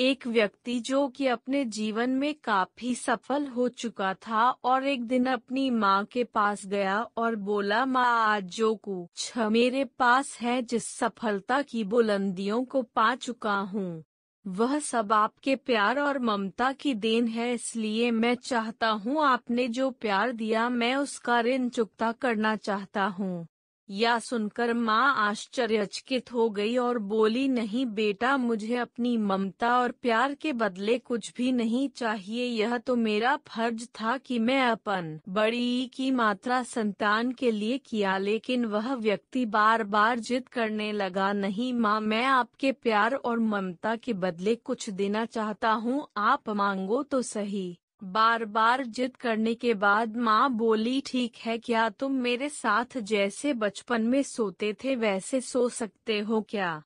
एक व्यक्ति जो कि अपने जीवन में काफी सफल हो चुका था और एक दिन अपनी माँ के पास गया और बोला माँ आज जो कुछ मेरे पास है जिस सफलता की बुलंदियों को पा चुका हूँ वह सब आपके प्यार और ममता की देन है इसलिए मैं चाहता हूँ आपने जो प्यार दिया मैं उसका ऋण चुकता करना चाहता हूँ या सुनकर माँ आश्चर्यचकित हो गई और बोली नहीं बेटा मुझे अपनी ममता और प्यार के बदले कुछ भी नहीं चाहिए यह तो मेरा फर्ज था कि मैं अपन बड़ी की मात्रा संतान के लिए किया लेकिन वह व्यक्ति बार बार जिद करने लगा नहीं माँ मैं आपके प्यार और ममता के बदले कुछ देना चाहता हूँ आप मांगो तो सही बार बार जिद करने के बाद माँ बोली ठीक है क्या तुम मेरे साथ जैसे बचपन में सोते थे वैसे सो सकते हो क्या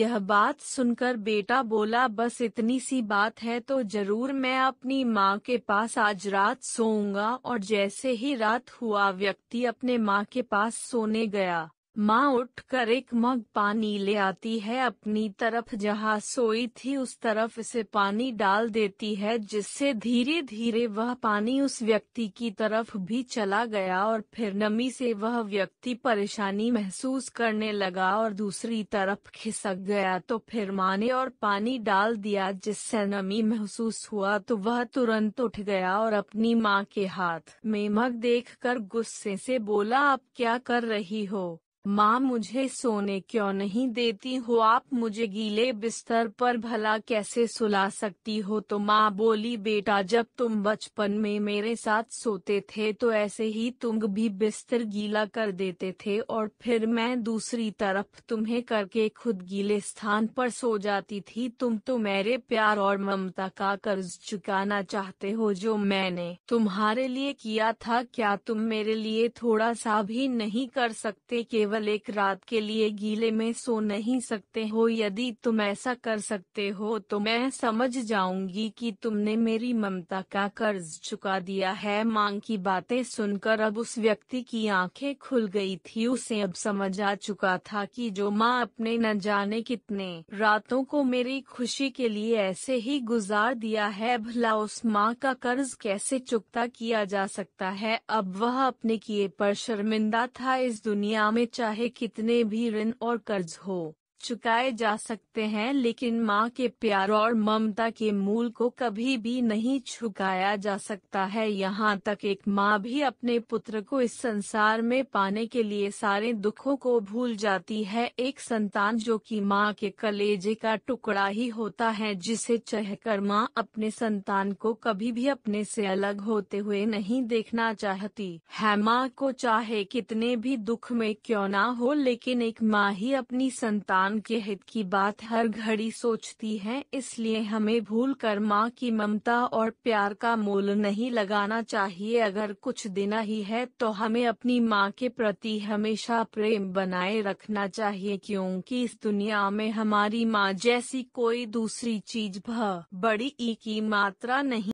यह बात सुनकर बेटा बोला बस इतनी सी बात है तो जरूर मैं अपनी माँ के पास आज रात सोऊंगा और जैसे ही रात हुआ व्यक्ति अपने माँ के पास सोने गया माँ उठकर एक मग पानी ले आती है अपनी तरफ जहाँ सोई थी उस तरफ इसे पानी डाल देती है जिससे धीरे धीरे वह पानी उस व्यक्ति की तरफ भी चला गया और फिर नमी से वह व्यक्ति परेशानी महसूस करने लगा और दूसरी तरफ खिसक गया तो फिर माँ ने और पानी डाल दिया जिससे नमी महसूस हुआ तो वह तुरंत उठ गया और अपनी माँ के हाथ में मग देख गुस्से से बोला आप क्या कर रही हो माँ मुझे सोने क्यों नहीं देती हो आप मुझे गीले बिस्तर पर भला कैसे सुला सकती हो तो माँ बोली बेटा जब तुम बचपन में मेरे साथ सोते थे तो ऐसे ही तुम भी बिस्तर गीला कर देते थे और फिर मैं दूसरी तरफ तुम्हें करके खुद गीले स्थान पर सो जाती थी तुम तो मेरे प्यार और ममता का कर्ज चुकाना चाहते हो जो मैंने तुम्हारे लिए किया था क्या तुम मेरे लिए थोड़ा सा भी नहीं कर सकते केवल केवल एक रात के लिए गीले में सो नहीं सकते हो यदि तुम ऐसा कर सकते हो तो मैं समझ जाऊंगी कि तुमने मेरी ममता का कर्ज चुका दिया है मांग की बातें सुनकर अब उस व्यक्ति की आंखें खुल गई थी उसे अब समझ आ चुका था कि जो माँ अपने न जाने कितने रातों को मेरी खुशी के लिए ऐसे ही गुजार दिया है भला उस माँ का कर्ज कैसे चुकता किया जा सकता है अब वह अपने किए पर शर्मिंदा था इस दुनिया में चाहे चाहे कितने भी ऋण और कर्ज हो चुकाए जा सकते हैं लेकिन माँ के प्यार और ममता के मूल को कभी भी नहीं छुकाया जा सकता है यहाँ तक एक माँ भी अपने पुत्र को इस संसार में पाने के लिए सारे दुखों को भूल जाती है एक संतान जो कि माँ के कलेजे का टुकड़ा ही होता है जिसे चहकर माँ अपने संतान को कभी भी अपने से अलग होते हुए नहीं देखना चाहती है माँ को चाहे कितने भी दुख में क्यों ना हो लेकिन एक माँ ही अपनी संतान इंसान के हित की बात हर घड़ी सोचती है इसलिए हमें भूल कर माँ की ममता और प्यार का मोल नहीं लगाना चाहिए अगर कुछ देना ही है तो हमें अपनी माँ के प्रति हमेशा प्रेम बनाए रखना चाहिए क्योंकि इस दुनिया में हमारी माँ जैसी कोई दूसरी चीज भ बड़ी की मात्रा नहीं